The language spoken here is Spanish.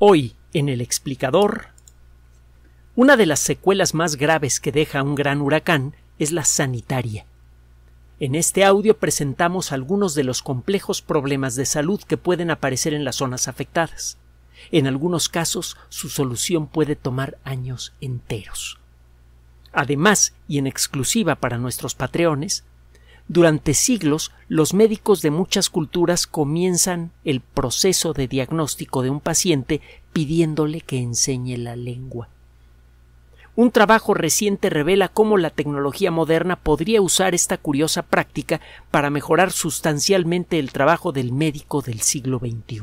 Hoy, en el explicador, una de las secuelas más graves que deja un gran huracán es la sanitaria. En este audio presentamos algunos de los complejos problemas de salud que pueden aparecer en las zonas afectadas. En algunos casos, su solución puede tomar años enteros. Además, y en exclusiva para nuestros patreones, durante siglos, los médicos de muchas culturas comienzan el proceso de diagnóstico de un paciente pidiéndole que enseñe la lengua. Un trabajo reciente revela cómo la tecnología moderna podría usar esta curiosa práctica para mejorar sustancialmente el trabajo del médico del siglo XXI.